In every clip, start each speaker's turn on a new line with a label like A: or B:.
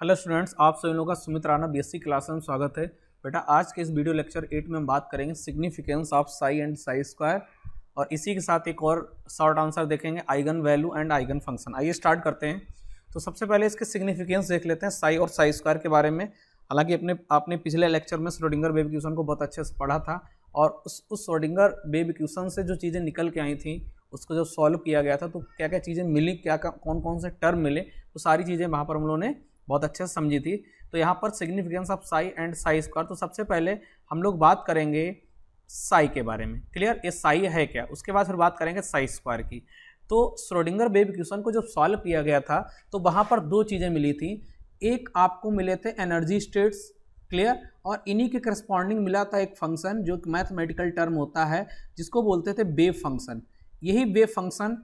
A: hello students आप सभी लोगों का सुमित राणा बीएससी क्लास में स्वागत है बेटा आज के इस वीडियो लेक्चर एट में हम बात करेंगे significance of psi and psi square और इसी के साथ एक और शॉर्ट आंसर देखेंगे eigen value and eigen function आइए स्टार्ट करते हैं तो सबसे पहले इसके सिग्निफिकेंस देख लेते हैं साई और साई स्क्वायर के बारे में हालांकि अपने आपने पिछले लेक्चर में सोडिंगर बेबी क्यूसन को बहुत अच्छे से पढ़ा था और उस उस सोडिंगर बेबी क्यूसन से जो चीज़ें निकल के आई थी उसको जब सॉल्व किया गया था तो क्या क्या चीज़ें मिली क्या कौन कौन से टर्म मिले वो सारी चीज़ें वहाँ पर हम लोगों ने बहुत अच्छे से समझी थी तो यहाँ पर significance of psi and psi square तो सबसे पहले हम लोग बात करेंगे साई के बारे में क्लियर ये साई है क्या उसके बाद फिर बात करेंगे साई स्क्वायर की तो श्रोडिंगर बेब क्वेश्चन को जब सॉल्व किया गया था तो वहाँ पर दो चीज़ें मिली थी एक आपको मिले थे एनर्जी स्टेट्स क्लियर और इन्हीं के करस्पॉन्डिंग मिला था एक फंक्शन जो मैथमेटिकल टर्म होता है जिसको बोलते थे बेब फंक्शन यही बेब फंक्शन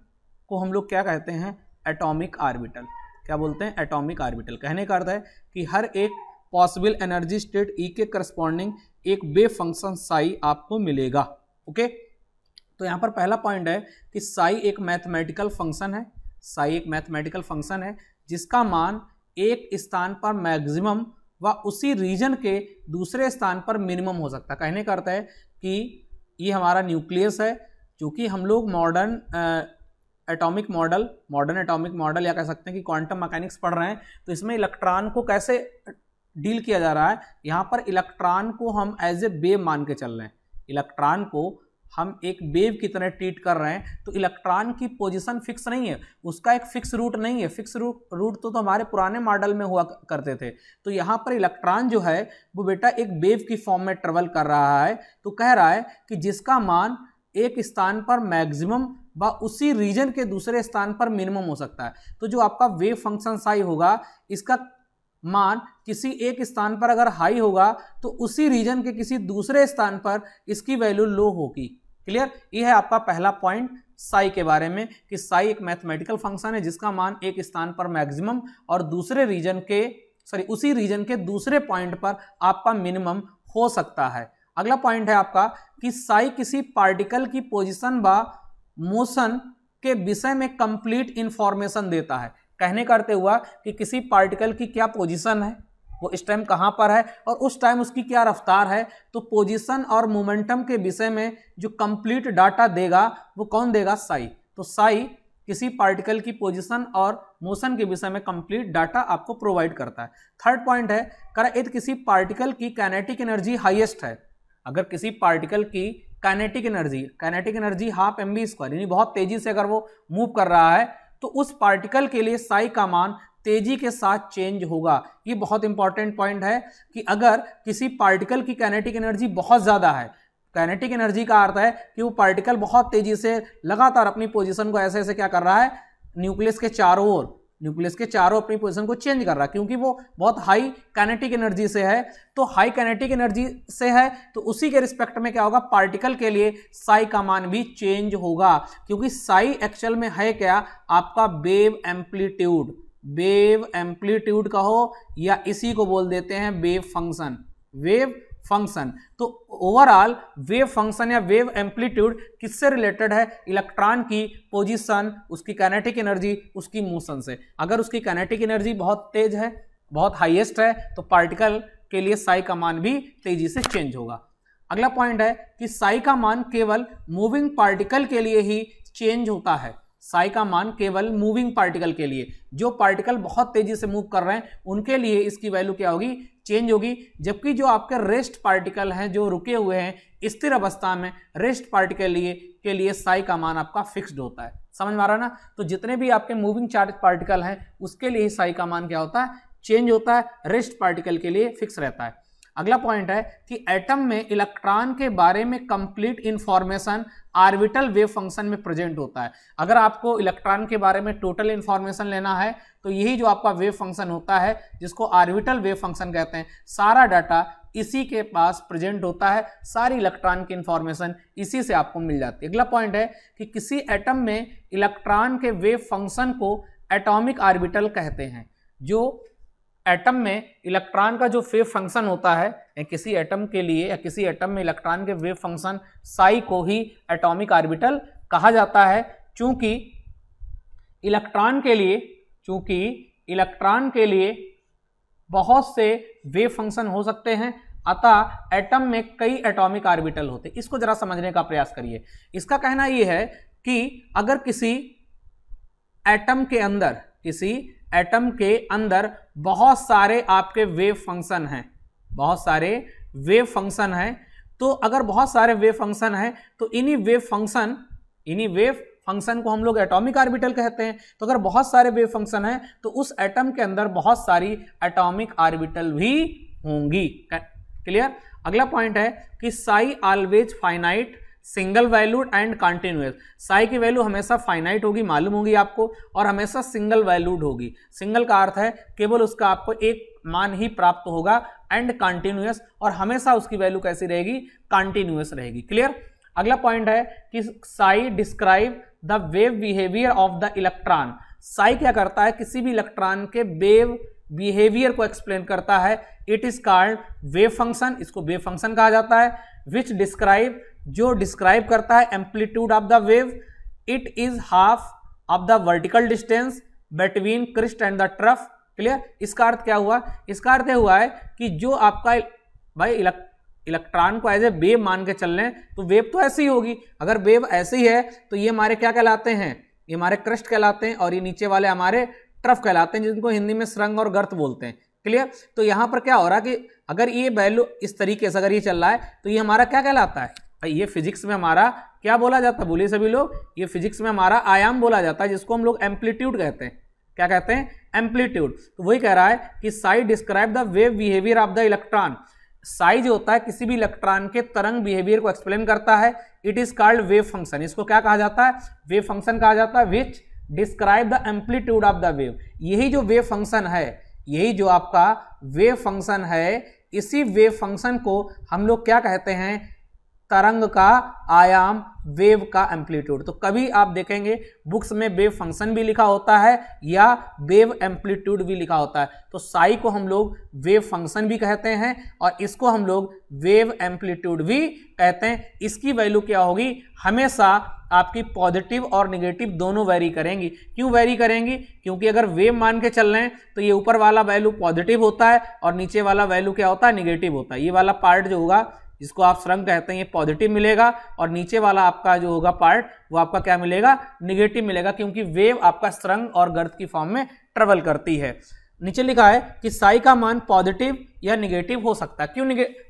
A: को हम लोग क्या कहते हैं एटॉमिक आर्बिटल क्या बोलते हैं एटॉमिक आर्बिटल कहने का अर्थ है कि हर एक पॉसिबल एनर्जी स्टेट ई के करस्पॉन्डिंग एक बे फंक्शन साई आपको मिलेगा ओके तो यहाँ पर पहला पॉइंट है कि साई एक मैथमेटिकल फंक्शन है साई एक मैथमेटिकल फंक्शन है जिसका मान एक स्थान पर मैक्सिमम व उसी रीजन के दूसरे स्थान पर मिनिमम हो सकता है कहने का अर्थ है कि ये हमारा न्यूक्लियस है क्योंकि हम लोग modern atomic model modern atomic model या कह सकते हैं कि क्वांटम मैकेनिक्स पढ़ रहे हैं तो इसमें इलेक्ट्रॉन को कैसे डील किया जा रहा है यहाँ पर इलेक्ट्रॉन को हम एज ए वेव मान के चल रहे हैं इलेक्ट्रॉन को हम एक वेव की तरह ट्रीट कर रहे हैं तो इलेक्ट्रॉन की पोजिशन फिक्स नहीं है उसका एक फिक्स रूट नहीं है फिक्स रूट रूट तो, तो हमारे पुराने मॉडल में हुआ करते थे तो यहाँ पर इलेक्ट्रॉन जो है वो बेटा एक वेव की फॉर्म में ट्रेवल कर रहा है तो कह रहा है कि जिसका मान एक स्थान पर मैक्सिमम व उसी रीजन के दूसरे स्थान पर मिनिमम हो सकता है तो जो आपका वेव फंक्शन साई होगा इसका मान किसी एक स्थान पर अगर हाई होगा तो उसी रीजन के किसी दूसरे स्थान पर इसकी वैल्यू लो होगी क्लियर यह है आपका पहला पॉइंट साई के बारे में कि साई एक मैथमेटिकल फंक्शन है जिसका मान एक स्थान पर मैक्सिमम और दूसरे रीजन के सॉरी उसी रीजन के दूसरे पॉइंट पर आपका मिनिमम हो सकता है अगला पॉइंट है आपका कि साई किसी पार्टिकल की पोजिशन व मोशन के विषय में कंप्लीट इंफॉर्मेशन देता है कहने करते हुआ कि किसी पार्टिकल की क्या पोजीशन है वो इस टाइम कहाँ पर है और उस टाइम उसकी क्या रफ्तार है तो पोजीशन और मोमेंटम के विषय में जो कंप्लीट डाटा देगा वो कौन देगा साई तो साई किसी पार्टिकल की पोजीशन और मोशन के विषय में कंप्लीट डाटा आपको प्रोवाइड करता है थर्ड पॉइंट है कर इत किसी पार्टिकल की कैनेटिक एनर्जी हाइएस्ट है अगर किसी पार्टिकल की kinetic energy kinetic energy half M V square यानी बहुत तेजी से अगर वो मूव कर रहा है तो उस पार्टिकल के लिए साई का मान तेजी के साथ चेंज होगा ये बहुत इंपॉर्टेंट पॉइंट है कि अगर किसी पार्टिकल की काइनेटिक एनर्जी बहुत ज़्यादा है काइनेटिक एनर्जी का अर्थ है कि वो पार्टिकल बहुत तेजी से लगातार अपनी पोजिशन को ऐसे ऐसे क्या कर रहा है न्यूक्लियस के चारों ओर न्यूक्लियस के चारों अपनी पोजीशन को चेंज कर रहा है क्योंकि वो बहुत हाई कैनेटिक एनर्जी से है तो हाई कैनेटिक एनर्जी से है तो उसी के रिस्पेक्ट में क्या होगा पार्टिकल के लिए साई का मान भी चेंज होगा क्योंकि साई एक्चुअल में है क्या आपका वेव एम्पलीट्यूड वेव एम्पलीट्यूड का हो या इसी को बोल देते हैं वेव फंक्शन वेव फंक्शन तो ओवरऑल वेव फंक्शन या वेव एम्पलीट्यूड किससे रिलेटेड है इलेक्ट्रॉन की पोजीशन उसकी कैनेटिक एनर्जी उसकी मोशन से अगर उसकी कैनेटिक एनर्जी बहुत तेज है बहुत हाईएस्ट है तो पार्टिकल के लिए साई का मान भी तेजी से चेंज होगा अगला पॉइंट है कि साई का मान केवल मूविंग पार्टिकल के लिए ही चेंज होता है साई का मान केवल मूविंग पार्टिकल के लिए जो पार्टिकल बहुत तेजी से मूव कर रहे हैं उनके लिए इसकी वैल्यू क्या होगी चेंज होगी जबकि जो आपके रेस्ट पार्टिकल हैं जो रुके हुए हैं स्थिर अवस्था में रेस्ट पार्टिकल लिए के लिए साई का मान आपका फिक्स्ड होता है समझ में आ रहा है ना तो जितने भी आपके मूविंग चार्ज पार्टिकल हैं उसके लिए ही साई का मान क्या होता है चेंज होता है रेस्ट पार्टिकल के लिए फिक्स रहता है अगला पॉइंट है कि एटम में इलेक्ट्रॉन के बारे में complete information orbital wave function में प्रेजेंट होता है अगर आपको इलेक्ट्रॉन के बारे में टोटल इंफॉर्मेशन लेना है तो यही जो आपका वेव फंक्शन होता है जिसको आर्बिटल वेव फंक्शन कहते हैं सारा डाटा इसी के पास प्रेजेंट होता है सारी इलेक्ट्रॉन की इंफॉर्मेशन इसी से आपको मिल जाती है अगला पॉइंट है कि किसी एटम में इलेक्ट्रॉन के वेव फंक्शन को एटॉमिक आर्बिटल कहते हैं जो एटम में इलेक्ट्रॉन का जो वेव फंक्शन होता है या किसी एटम के लिए या किसी एटम में इलेक्ट्रॉन के वेव फंक्शन साई को ही एटॉमिक आर्बिटल कहा जाता है चूंकि इलेक्ट्रॉन के लिए चूंकि इलेक्ट्रॉन के लिए बहुत से वेव फंक्शन हो सकते हैं अतः एटम में कई एटॉमिक आर्बिटल होते हैं इसको जरा समझने का प्रयास करिए इसका कहना यह है कि अगर किसी एटम के अंदर किसी एटम के अंदर बहुत सारे आपके वेव फंक्शन हैं बहुत सारे वेव फंक्शन हैं तो अगर बहुत सारे वेव फंक्शन हैं तो इन्हीं वेव फंक्शन इन्हीं वेव फंक्शन को हम लोग एटॉमिक आर्बिटल कहते हैं तो अगर बहुत सारे वेव फंक्शन हैं तो उस एटम के अंदर बहुत सारी एटॉमिक आर्बिटल भी होंगी क्लियर अगला पॉइंट है कि psi always finite single valued and continuous psi की वैल्यू हमेशा फाइनाइट होगी मालूम होगी आपको और हमेशा सिंगल वैल्यूड होगी सिंगल का अर्थ है केवल उसका आपको एक मान ही प्राप्त होगा एंड कॉन्टिन्यूस और हमेशा उसकी वैल्यू कैसी रहेगी कॉन्टिन्यूस रहेगी क्लियर अगला पॉइंट है कि psi describe the wave behaviour of the electron psi क्या करता है किसी भी इलेक्ट्रॉन के वेव बिहेवियर को एक्सप्लेन करता है it is called wave function इसको वेव फंक्शन कहा जाता है विच डिस्क्राइब जो डिस्क्राइब करता है amplitude of the wave it is half of the vertical distance between crest and the trough clear इसका अर्थ क्या हुआ इसका अर्थ हुआ है कि जो आपका भाई इलेक्ट्रॉन को एज ए वेव मान के चल रहे हैं तो वेव तो ऐसी ही होगी अगर वेव ऐसी है तो ये हमारे क्या कहलाते हैं ये हमारे क्रिस्ट कहलाते हैं और ये नीचे वाले हमारे ट्रफ कहलाते हैं जिनको हिंदी में श्रंग और गर्त बोलते हैं क्लियर तो यहाँ पर क्या हो रहा है कि अगर ये वैल्यू इस तरीके से अगर ये चल रहा है तो ये हमारा क्या कहलाता है ये फिजिक्स में हमारा क्या बोला जाता है बोलिए सभी लोग ये फिजिक्स में हमारा आयाम बोला जाता है जिसको हम लोग एम्पलीट्यूड कहते हैं क्या कहते हैं एम्पलीट्यूड तो वही कह रहा है कि psi describe the wave behaviour of the electron साइज होता है किसी भी इलेक्ट्रॉन के तरंग बिहेवियर को एक्सप्लेन करता है it is called wave function इसको क्या कहा जाता है वेव फंक्शन कहा जाता है which describe the amplitude of the wave यही जो वेव फंक्शन है यही जो आपका वेव फंक्शन है इसी वेव फंक्शन को हम लोग क्या कहते हैं तरंग का आयाम वेव का एम्पलीट्यूड तो कभी आप देखेंगे बुक्स में वेव फंक्शन भी लिखा होता है या वेव एम्पलीट्यूड भी लिखा होता है तो साई को हम लोग वेव फंक्शन भी कहते हैं और इसको हम लोग वेव एम्पलीट्यूड भी कहते हैं इसकी वैल्यू क्या होगी हमेशा आपकी पॉजिटिव और निगेटिव दोनों वेरी करेंगी क्यों वेरी करेंगी क्योंकि अगर वेव मान के चल रहे हैं तो ये ऊपर वाला वैल्यू पॉजिटिव होता है और नीचे वाला वैल्यू क्या होता है निगेटिव होता है ये वाला पार्ट जो होगा जिसको आप श्रंक कहते हैं ये पॉजिटिव मिलेगा और नीचे वाला आपका जो होगा पार्ट वो आपका क्या मिलेगा निगेटिव मिलेगा क्योंकि वेव आपका श्रंग और गर्द की फॉर्म में ट्रेवल करती है नीचे लिखा है कि साई का मान पॉजिटिव या निगेटिव हो सकता है क्यों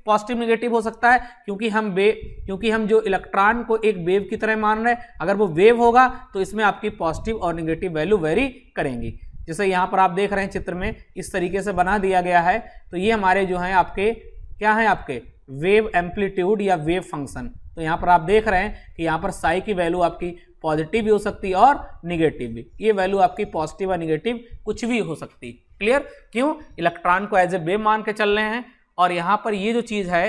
A: पॉजिटिव निगेटिव हो सकता है क्योंकि हम वे क्योंकि हम जो इलेक्ट्रॉन को एक वेव की तरह मान रहे हैं अगर वो वेव होगा तो इसमें आपकी पॉजिटिव और निगेटिव वैल्यू वेरी करेंगी जैसे यहाँ पर आप देख रहे हैं चित्र में इस तरीके से बना दिया गया है तो ये हमारे जो हैं आपके क्या हैं आपके वेव एम्पलीट्यूड या वेव फंक्शन तो यहाँ पर आप देख रहे हैं कि यहाँ पर साई की वैल्यू आपकी पॉजिटिव भी हो सकती है और निगेटिव भी ये वैल्यू आपकी पॉजिटिव या निगेटिव कुछ भी हो सकती क्लियर क्यों इलेक्ट्रॉन को एज ए वेव मान के चल रहे हैं और यहाँ पर ये जो चीज़ है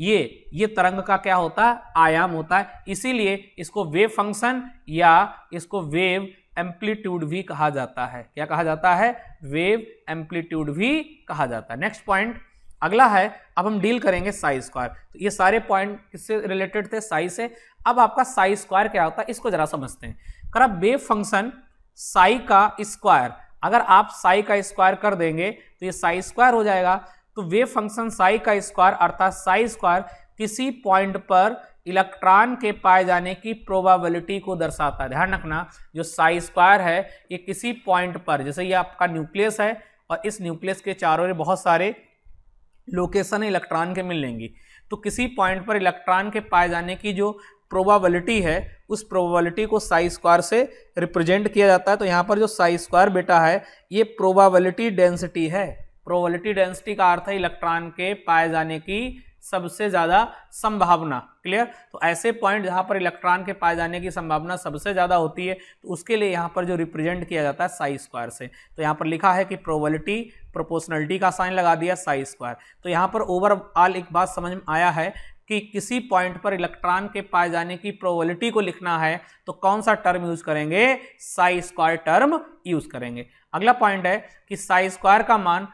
A: ये ये तरंग का क्या होता है आयाम होता है इसीलिए इसको वेव फंक्शन या इसको वेव एम्पलीट्यूड भी कहा जाता है क्या कहा जाता है वेव एम्पलीट्यूड भी कहा जाता है नेक्स्ट पॉइंट अगला है अब हम डील करेंगे साई स्क्वायर तो ये सारे पॉइंट किससे रिलेटेड थे साई से अब आपका साई स्क्वायर क्या होता है इसको जरा समझते हैं कर आप वेव फंक्शन साई का स्क्वायर अगर आप साई का स्क्वायर कर देंगे तो ये साई स्क्वायर हो जाएगा तो वे फंक्शन साई का स्क्वायर अर्थात साई स्क्वायर किसी पॉइंट पर इलेक्ट्रॉन के पाए जाने की प्रोबेबिलिटी को दर्शाता है ध्यान रखना जो साई स्क्वायर है ये किसी पॉइंट पर जैसे ये आपका न्यूक्लियस है और इस न्यूक्लियस के चारों ओर बहुत सारे लोकेशन इलेक्ट्रॉन के मिलेंगी तो किसी पॉइंट पर इलेक्ट्रॉन के पाए जाने की जो प्रोबेबिलिटी है उस प्रोबेबिलिटी को साई स्क्वायर से रिप्रेजेंट किया जाता है तो यहाँ पर जो साई स्क्वायर बेटा है ये प्रोबेबिलिटी डेंसिटी है प्रोबेबिलिटी डेंसिटी का अर्थ है इलेक्ट्रॉन के पाए जाने की सबसे ज़्यादा संभावना क्लियर तो ऐसे पॉइंट जहाँ पर इलेक्ट्रॉन के पाए जाने की संभावना सबसे ज़्यादा होती है तो उसके लिए यहाँ पर जो रिप्रेजेंट किया जाता है साई स्क्वायर से तो यहाँ पर लिखा है कि प्रोबलिटी प्रोपोर्शनलिटी का साइन लगा दिया साई स्क्वायर तो यहाँ पर ओवरऑल एक बात समझ में आया है कि किसी पॉइंट पर इलेक्ट्रॉन के पाए जाने की प्रोबेबिलिटी को लिखना है तो कौन सा टर्म यूज करेंगे साई स्क्वायर टर्म यूज करेंगे अगला पॉइंट है कि साई स्क्वायर का मान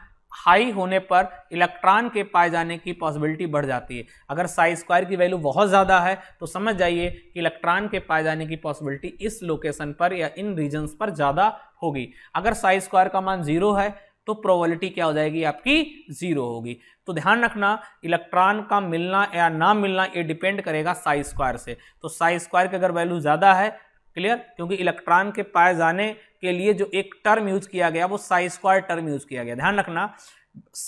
A: हाई होने पर इलेक्ट्रॉन के पाए जाने की पॉसिबिलिटी बढ़ जाती है अगर साई स्क्वायर की वैल्यू बहुत ज़्यादा है तो समझ जाइए कि इलेक्ट्रॉन के पाए जाने की पॉसिबिलिटी इस लोकेशन पर या इन रीजन्स पर ज़्यादा होगी अगर साई स्क्वायर का मान जीरो है तो प्रोबेबिलिटी क्या हो जाएगी आपकी जीरो होगी तो ध्यान रखना इलेक्ट्रॉन का मिलना या ना मिलना ये डिपेंड करेगा साई स्क्वायर से तो साई स्क्वायर की अगर वैल्यू ज़्यादा है क्लियर क्योंकि इलेक्ट्रॉन के पाए जाने के लिए जो एक टर्म यूज किया गया वो साई स्क्वायर टर्म यूज किया गया ध्यान रखना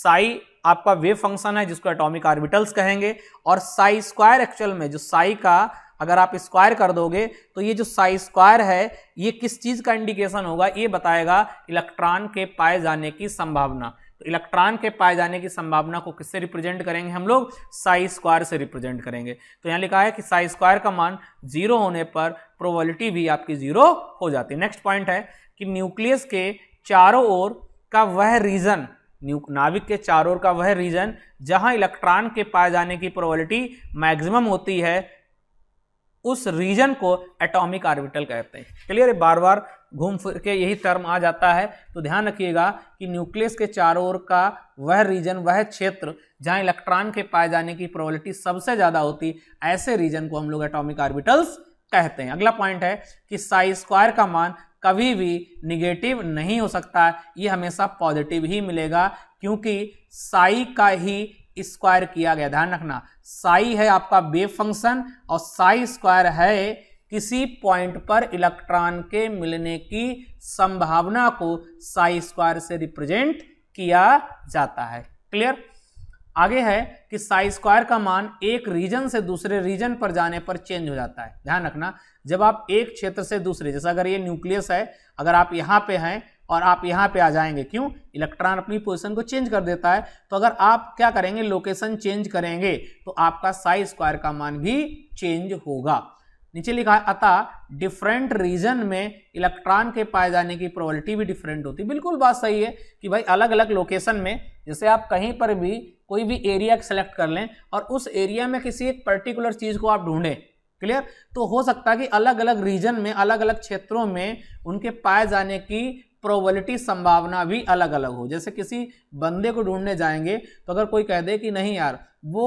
A: साई आपका वेव फंक्शन है जिसको एटॉमिक ऑर्बिटल्स कहेंगे और साई स्क्वायर एक्चुअल में जो साई का अगर आप स्क्वायर कर दोगे तो ये जो साई स्क्वायर है ये किस चीज का इंडिकेशन होगा ये बताएगा इलेक्ट्रॉन के पाए जाने की संभावना तो इलेक्ट्रॉन के पाए जाने की संभावना को किससे रिप्रेजेंट करेंगे हम लोग साई स्क्वायर से रिप्रेजेंट करेंगे तो यहाँ लिखा है कि साई स्क्वायर का मान जीरो होने पर प्रोबेबिलिटी भी आपकी जीरो हो जाती है नेक्स्ट पॉइंट है कि न्यूक्लियस के चारों ओर का वह रीजन नाभिक के चारों ओर का वह रीजन जहां इलेक्ट्रॉन के पाए जाने की प्रोबेबिलिटी मैक्सिमम होती है उस रीजन को एटॉमिक आर्बिटल कहते हैं क्लियर है बार बार घूम फिर के यही टर्म आ जाता है तो ध्यान रखिएगा कि न्यूक्लियस के चारों ओर का वह रीजन वह क्षेत्र जहाँ इलेक्ट्रॉन के पाए जाने की प्रोबेबिलिटी सबसे ज़्यादा होती ऐसे रीजन को हम लोग एटॉमिक आर्बिटल्स कहते हैं अगला पॉइंट है कि साई स्क्वायर का मान कभी भी निगेटिव नहीं हो सकता ये हमेशा पॉजिटिव ही मिलेगा क्योंकि साई का ही स्क्वायर किया गया ध्यान रखना साई है आपका बे फंक्शन और साई स्क्वायर है किसी पॉइंट पर इलेक्ट्रॉन के मिलने की संभावना को साई स्क्वायर से रिप्रेजेंट किया जाता है क्लियर आगे है कि साई स्क्वायर का मान एक रीजन से दूसरे रीजन पर जाने पर चेंज हो जाता है ध्यान रखना जब आप एक क्षेत्र से दूसरे जैसे अगर ये न्यूक्लियस है अगर आप यहाँ पे हैं और आप यहाँ पे आ जाएंगे क्यों इलेक्ट्रॉन अपनी पोजीशन को चेंज कर देता है तो अगर आप क्या करेंगे लोकेशन चेंज करेंगे तो आपका साई स्क्वायर का मान भी चेंज होगा नीचे लिखा है अतः डिफरेंट रीजन में इलेक्ट्रॉन के पाए जाने की प्रोबेबिलिटी भी डिफरेंट होती है बिल्कुल बात सही है कि भाई अलग अलग लोकेशन में जैसे आप कहीं पर भी कोई भी एरिया सेलेक्ट कर लें और उस एरिया में किसी एक पर्टिकुलर चीज़ को आप ढूंढें क्लियर तो हो सकता है कि अलग अलग रीजन में अलग अलग क्षेत्रों में उनके पाए जाने की प्रोबेबिलिटी संभावना भी अलग अलग हो जैसे किसी बंदे को ढूंढने जाएंगे तो अगर कोई कह दे कि नहीं यार वो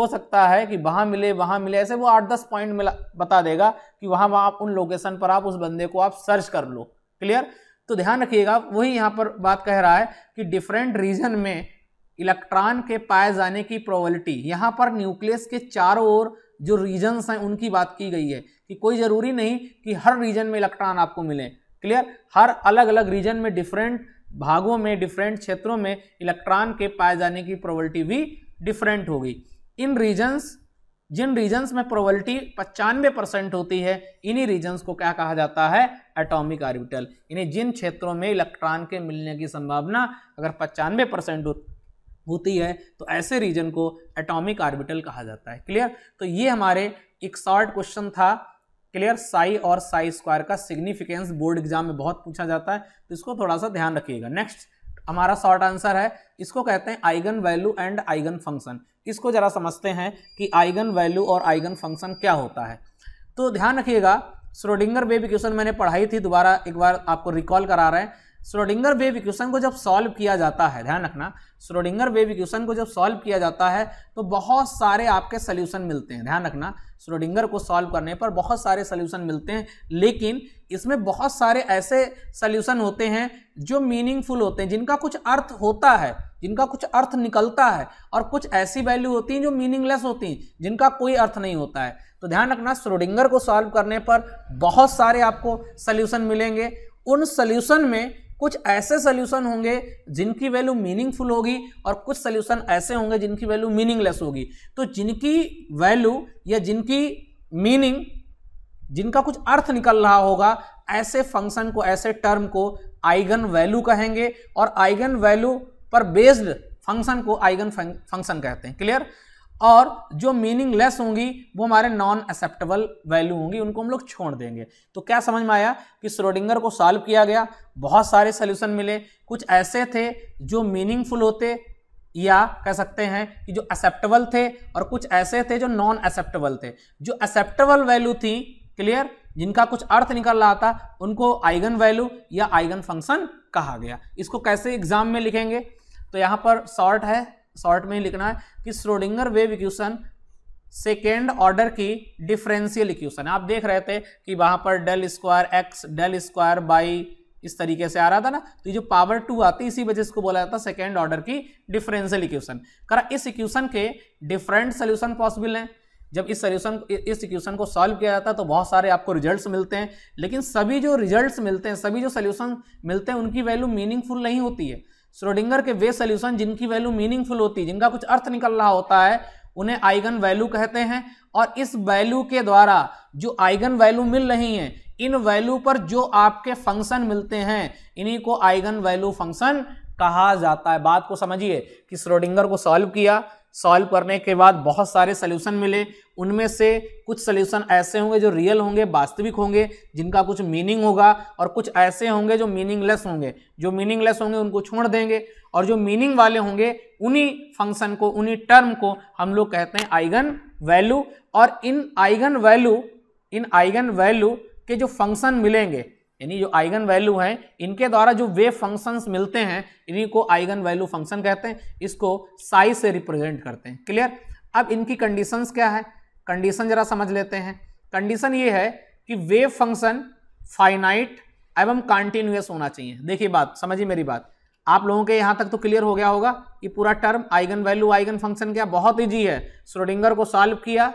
A: हो सकता है कि वहां मिले वहां मिले ऐसे वो आठ दस पॉइंट मिला बता देगा कि वहां वहां आप उन लोकेशन पर आप उस बंदे को आप सर्च कर लो क्लियर तो ध्यान रखिएगा वही यहां पर बात कह रहा है कि डिफरेंट रीजन में इलेक्ट्रॉन के पाए जाने की प्रोबेबिलिटी यहां पर न्यूक्लियस के चारों ओर जो रीजन्स हैं उनकी बात की गई है कि कोई ज़रूरी नहीं कि हर रीजन में इलेक्ट्रॉन आपको मिले क्लियर हर अलग अलग रीजन में डिफरेंट भागों में डिफरेंट क्षेत्रों में इलेक्ट्रॉन के पाए जाने की प्रोबेबिलिटी भी डिफरेंट होगी इन रीजन्स जिन रीजन्स में प्रोबेबिलिटी पचानवे परसेंट होती है इन्हीं रीजन्स को क्या कहा जाता है एटॉमिक आर्बिटल इन्हें जिन क्षेत्रों में इलेक्ट्रॉन के मिलने की संभावना अगर पचानवे परसेंट होती है तो ऐसे रीजन को एटॉमिक आर्बिटल कहा जाता है क्लियर तो ये हमारे एक शॉर्ट क्वेश्चन था क्लियर साई और साई स्क्वायर का सिग्निफिकेंस बोर्ड एग्जाम में बहुत पूछा जाता है तो इसको थोड़ा सा ध्यान रखिएगा नेक्स्ट हमारा शॉर्ट आंसर है इसको कहते हैं eigen value and eigen function इसको जरा समझते हैं कि आइगन वैल्यू और आइगन फंक्शन क्या होता है तो ध्यान रखिएगा श्रोडिंगर बेबी इक्वेशन मैंने पढ़ाई थी दोबारा एक बार आपको रिकॉल करा रहे हैं श्रोडिंगर वेव इक्वेशन को जब सॉल्व किया जाता है ध्यान रखना श्रोडिंगर वेव इक्वेशन को जब सॉल्व किया जाता है तो बहुत सारे आपके सल्यूशन मिलते हैं ध्यान रखना श्रोडिंगर को सॉल्व करने पर बहुत सारे सल्यूशन मिलते हैं लेकिन इसमें बहुत सारे ऐसे सल्यूशन होते हैं जो मीनिंगफुल होते हैं जिनका कुछ अर्थ होता है जिनका कुछ अर्थ निकलता है और कुछ ऐसी वैल्यू होती हैं जो मीनिंगलेस होती हैं जिनका कोई अर्थ नहीं होता है तो ध्यान रखना श्रोडिंगर को सॉल्व करने पर बहुत सारे आपको सल्यूशन मिलेंगे उन सल्यूशन में कुछ ऐसे सोल्यूशन होंगे जिनकी वैल्यू मीनिंगफुल होगी और कुछ सोल्यूशन ऐसे होंगे जिनकी वैल्यू मीनिंगलेस होगी तो जिनकी वैल्यू या जिनकी मीनिंग जिनका कुछ अर्थ निकल रहा होगा ऐसे फंक्शन को ऐसे टर्म को आइगन वैल्यू कहेंगे और आइगन वैल्यू पर बेस्ड फंक्शन को आइगन फंक्शन कहते हैं क्लियर और जो मीनिंग लेस होंगी वो हमारे नॉन एक्सेप्टेबल वैल्यू होंगी उनको हम लोग छोड़ देंगे तो क्या समझ में आया कि स्रोडिंगर को सॉल्व किया गया बहुत सारे सोल्यूशन मिले कुछ ऐसे थे जो मीनिंगफुल होते या कह सकते हैं कि जो एक्सेप्टेबल थे और कुछ ऐसे थे जो नॉन एक्सेप्टेबल थे जो एक्सेप्टेबल वैल्यू थी क्लियर जिनका कुछ अर्थ निकल रहा था उनको आइगन वैल्यू या आइगन फंक्शन कहा गया इसको कैसे एग्जाम में लिखेंगे तो यहाँ पर शॉर्ट है शॉर्ट में ही लिखना है कि Schrodinger wave equation second order की डिफरेंशियल इक्वेशन आप देख रहे थे कि वहां पर del square x del square by इस तरीके से आ रहा था ना तो जो पावर टू आती इसी वजह से बोला जाता सेकेंड ऑर्डर की डिफरेंशियल इक्वेशन करा इस इक्वेशन के डिफरेंट सोल्यूशन पॉसिबल हैं जब इस सोल्यूशन इस इक्वेशन को सॉल्व किया जाता है तो बहुत सारे आपको रिजल्ट्स मिलते हैं लेकिन सभी जो रिजल्ट्स मिलते हैं सभी जो सोल्यूशन मिलते हैं उनकी वैल्यू मीनिंगफुल नहीं होती है श्रोडिंगर के वे सोल्यूशन जिनकी वैल्यू मीनिंगफुल होती है जिनका कुछ अर्थ निकल रहा होता है उन्हें आइगन वैल्यू कहते हैं और इस वैल्यू के द्वारा जो आइगन वैल्यू मिल रही हैं इन वैल्यू पर जो आपके फंक्शन मिलते हैं इन्हीं को आइगन वैल्यू फंक्शन कहा जाता है बात को समझिए कि श्रोडिंगर को सॉल्व किया सॉल्व करने के बाद बहुत सारे सल्यूशन मिले उनमें से कुछ सल्यूशन ऐसे होंगे जो रियल होंगे वास्तविक होंगे जिनका कुछ मीनिंग होगा और कुछ ऐसे होंगे जो मीनिंगलेस होंगे जो मीनिंगलेस होंगे उनको छोड़ देंगे और जो मीनिंग वाले होंगे उन्हीं फंक्शन को उन्हीं टर्म को हम लोग कहते हैं आइगन वैल्यू और इन आइगन वैल्यू इन आइगन वैल्यू के जो फंक्शन मिलेंगे यानी जो आइगन वैल्यू है इनके द्वारा जो वेव फंक्शंस मिलते हैं इन्हीं को आइगन वैल्यू फंक्शन कहते हैं इसको साइज से रिप्रेजेंट करते हैं क्लियर अब इनकी कंडीशंस क्या है कंडीशन जरा समझ लेते हैं कंडीशन ये है कि वेव फंक्शन फाइनाइट एवं कॉन्टिन्यूस होना चाहिए देखिए बात समझिए मेरी बात आप लोगों के यहाँ तक तो क्लियर हो गया होगा कि पूरा term eigen value eigen function क्या बहुत ईजी है श्रोडिंगर को सॉल्व किया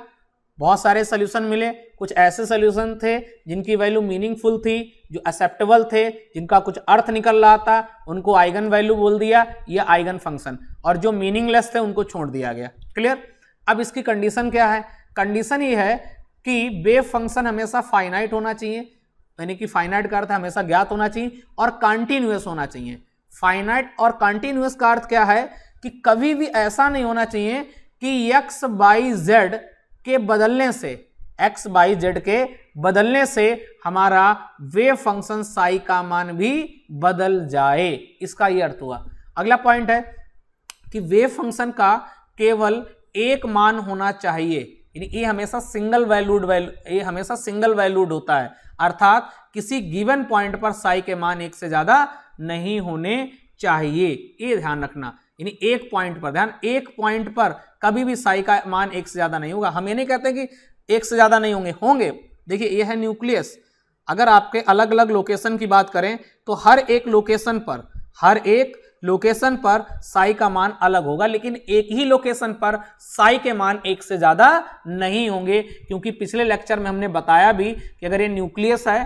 A: बहुत सारे सोल्यूशन मिले कुछ ऐसे सोल्यूशन थे जिनकी वैल्यू मीनिंगफुल थी जो एक्सेप्टेबल थे जिनका कुछ अर्थ निकल रहा था उनको आइगन वैल्यू बोल दिया या आइगन फंक्शन और जो मीनिंगलेस थे उनको छोड़ दिया गया क्लियर अब इसकी कंडीशन क्या है कंडीशन ये है कि वे फंक्शन हमेशा फाइनाइट होना चाहिए यानी कि फाइनाइट का अर्थ हमेशा ज्ञात होना चाहिए और कंटिन्यूस होना चाहिए फाइनाइट और कंटिन्यूस का अर्थ क्या है कि कभी भी ऐसा नहीं होना चाहिए कि यक्स बाई जेड के बदलने से एक्स बाई जेड के बदलने से हमारा वेव फंक्शन साई का मान भी बदल जाए इसका ये अर्थ हुआ अगला पॉइंट है कि वेव फंक्शन का केवल एक मान होना चाहिए यानी ये हमेशा सिंगल वैल्यूड वैल्यू ये हमेशा सिंगल वैल्यूड होता है अर्थात किसी गिवन पॉइंट पर साई के मान एक से ज्यादा नहीं होने चाहिए ये ध्यान रखना यानी एक पॉइंट पर ध्यान एक पॉइंट पर कभी भी साई का मान एक से ज्यादा नहीं होगा हम ये नहीं कहते कि एक से ज़्यादा नहीं होंगे होंगे देखिए ये है न्यूक्लियस अगर आपके अलग अलग लोकेशन की बात करें तो हर एक लोकेशन पर हर एक लोकेशन पर साई का मान अलग होगा लेकिन एक ही लोकेशन पर साई के मान एक से ज़्यादा नहीं होंगे क्योंकि पिछले लेक्चर में हमने बताया भी कि अगर ये न्यूक्लियस है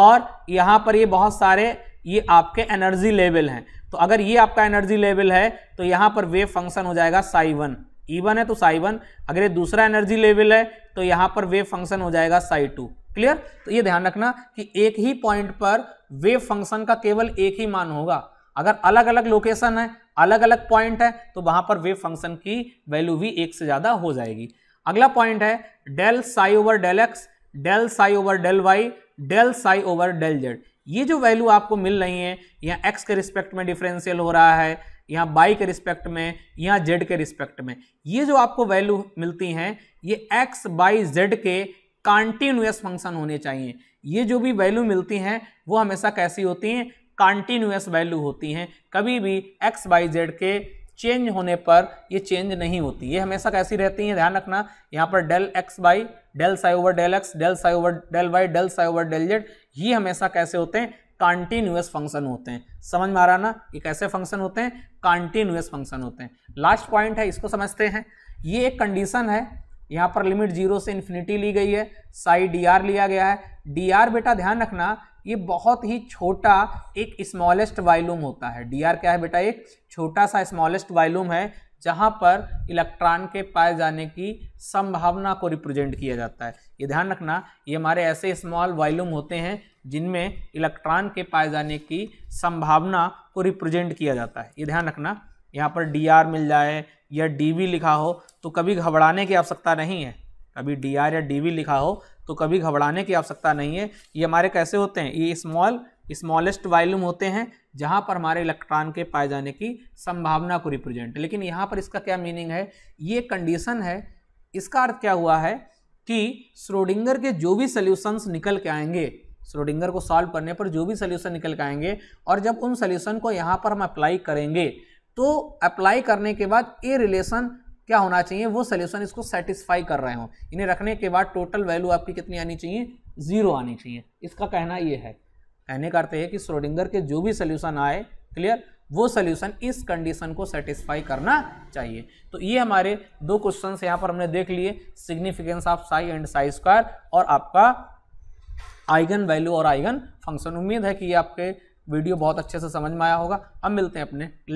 A: और यहाँ पर ये बहुत सारे ये आपके एनर्जी लेवल हैं तो अगर ये आपका एनर्जी लेवल है तो यहाँ पर वेव फंक्शन हो जाएगा psi one e e one है तो साई वन अगर ये दूसरा एनर्जी लेवल है तो यहाँ पर वेव फंक्शन हो जाएगा साई टू क्लियर तो ये ध्यान रखना कि एक ही पॉइंट पर वेव फंक्शन का केवल एक ही मान होगा अगर अलग अलग लोकेशन है अलग अलग पॉइंट है तो वहां पर वेव फंक्शन की वैल्यू भी एक से ज़्यादा हो जाएगी अगला पॉइंट है del psi over del x del psi over del y del psi over del z ये जो वैल्यू आपको मिल रही है यहाँ एक्स के रिस्पेक्ट में डिफरेंशियल हो रहा है यहाँ बाई के रिस्पेक्ट में यहाँ जेड के रिस्पेक्ट में ये जो आपको वैल्यू मिलती हैं ये एक्स बाई जेड के कॉन्टीन्यूस फंक्शन होने चाहिए ये जो भी वैल्यू मिलती हैं वो हमेशा कैसी होती हैं कॉन्टीन्यूस वैल्यू होती हैं कभी भी एक्स बाई जेड के चेंज होने पर ये चेंज नहीं होती ये हमेशा कैसी रहती हैं ध्यान रखना यहाँ पर del x by del psi over del x del psi over del y del psi over del z ये हमेशा कैसे होते हैं कॉन्टीन्यूस फंक्शन होते हैं समझ में आ रहा ना ये कैसे फंक्शन होते हैं कॉन्टीन्यूस फंक्शन होते हैं लास्ट पॉइंट है इसको समझते हैं ये एक कंडीशन है यहाँ पर लिमिट जीरो से इन्फिनिटी ली गई है साई डी आर लिया गया है डी आर बेटा ध्यान रखना ये बहुत ही छोटा एक स्मॉलेस्ट वॉल्यूम होता है डी आर क्या है बेटा एक छोटा सा स्मॉलेस्ट वॉल्यूम है जहाँ पर इलेक्ट्रॉन के पाए जाने की संभावना को रिप्रेजेंट किया जाता है ये ध्यान रखना ये हमारे ऐसे स्मॉल वॉल्यूम होते हैं जिनमें इलेक्ट्रॉन के पाए जाने की संभावना को रिप्रेजेंट किया जाता है ये ध्यान रखना यहाँ पर डी आर मिल जाए या डी वी लिखा हो तो कभी घबराने की आवश्यकता नहीं है कभी डी आर या डी वी लिखा हो तो कभी घबराने की आवश्यकता नहीं है ये हमारे कैसे होते हैं ये स्मॉल स्मॉलेस्ट वॉल्यूम होते हैं जहाँ पर हमारे इलेक्ट्रॉन के पाए जाने की संभावना को रिप्रेजेंट लेकिन यहाँ पर इसका क्या मीनिंग है ये कंडीशन है इसका अर्थ क्या हुआ है कि स्रोडिंगर के जो भी सोल्यूशंस निकल के आएंगे स्रोडिंगर को सॉल्व करने पर जो भी सोल्यूशन निकल के आएंगे और जब उन सोल्यूशन को यहाँ पर हम अप्लाई करेंगे तो अप्लाई करने के बाद ये रिलेशन क्या होना चाहिए वो सोल्यूशन इसको सेटिस्फाई कर रहे हो इन्हें रखने के बाद टोटल वैल्यू आपकी कितनी आनी चाहिए जीरो आनी चाहिए इसका कहना ये है कहने का अर्थ है कि श्रोडिंगर के जो भी सोल्यूशन आए क्लियर वो सोल्यूशन इस कंडीशन को सेटिस्फाई करना चाहिए तो ये हमारे दो क्वेश्चन यहाँ पर हमने देख लिए significance of psi and psi square और आपका आइगन वैल्यू और आइगन फंक्शन उम्मीद है कि ये आपके वीडियो बहुत अच्छे से समझ में आया होगा हम मिलते हैं अपने